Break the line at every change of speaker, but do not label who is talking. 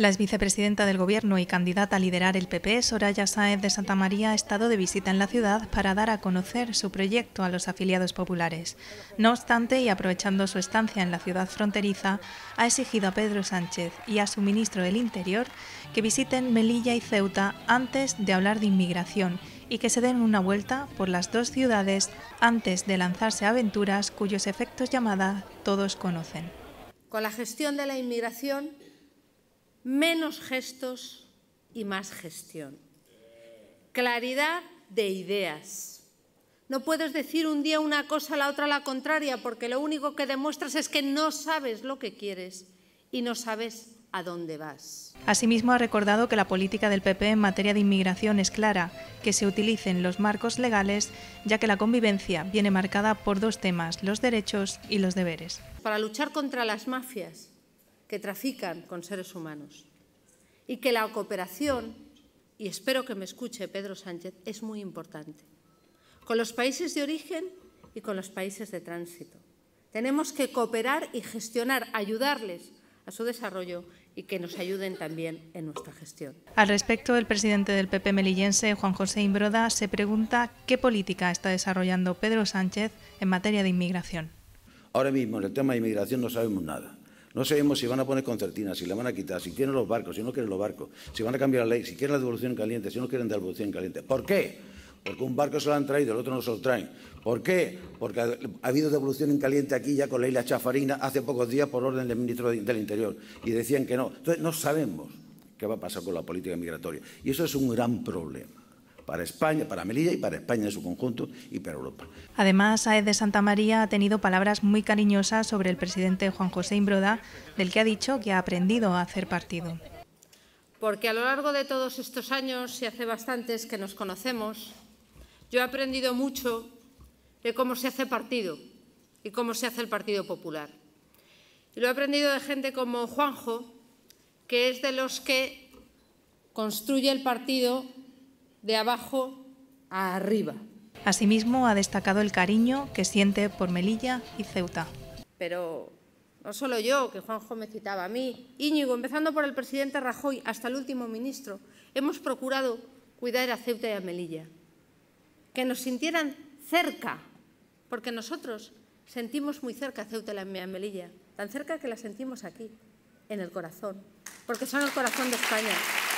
La ex vicepresidenta del Gobierno y candidata a liderar el PP, Soraya Saez de Santa María, ha estado de visita en la ciudad para dar a conocer su proyecto a los afiliados populares. No obstante, y aprovechando su estancia en la ciudad fronteriza, ha exigido a Pedro Sánchez y a su ministro del Interior que visiten Melilla y Ceuta antes de hablar de inmigración y que se den una vuelta por las dos ciudades antes de lanzarse a aventuras cuyos efectos llamada todos conocen.
Con la gestión de la inmigración menos gestos y más gestión. Claridad de ideas. No puedes decir un día una cosa, la otra la contraria, porque lo único que demuestras es que no sabes lo que quieres y no sabes a dónde vas.
Asimismo, ha recordado que la política del PP en materia de inmigración es clara, que se utilicen los marcos legales, ya que la convivencia viene marcada por dos temas, los derechos y los deberes.
Para luchar contra las mafias que trafican con seres humanos. Y que la cooperación, y espero que me escuche Pedro Sánchez, es muy importante. Con los países de origen y con los países de tránsito. Tenemos que cooperar y gestionar, ayudarles a su desarrollo y que nos ayuden también en nuestra gestión.
Al respecto, el presidente del PP melillense, Juan José Imbroda, se pregunta qué política está desarrollando Pedro Sánchez en materia de inmigración.
Ahora mismo, en el tema de inmigración no sabemos nada. No sabemos si van a poner concertinas, si la van a quitar, si quieren los barcos, si no quieren los barcos, si van a cambiar la ley, si quieren la devolución caliente, si no quieren la devolución caliente. ¿Por qué? Porque un barco se lo han traído, el otro no se lo traen. ¿Por qué? Porque ha habido devolución en caliente aquí ya con la Chafarina hace pocos días por orden del ministro del Interior y decían que no. Entonces no sabemos qué va a pasar con la política migratoria. Y eso es un gran problema para España, para Melilla y para España en su conjunto y para Europa.
Además, AED de Santa María ha tenido palabras muy cariñosas sobre el presidente Juan José Imbroda, del que ha dicho que ha aprendido a hacer partido.
Porque a lo largo de todos estos años, y hace bastantes que nos conocemos, yo he aprendido mucho de cómo se hace partido y cómo se hace el Partido Popular. Y lo he aprendido de gente como Juanjo, que es de los que construye el partido de abajo
a arriba. Asimismo, ha destacado el cariño que siente por Melilla y Ceuta.
Pero no solo yo, que Juanjo me citaba a mí, Íñigo, empezando por el presidente Rajoy hasta el último ministro, hemos procurado cuidar a Ceuta y a Melilla, que nos sintieran cerca, porque nosotros sentimos muy cerca a Ceuta y a Melilla, tan cerca que la sentimos aquí, en el corazón, porque son el corazón de España.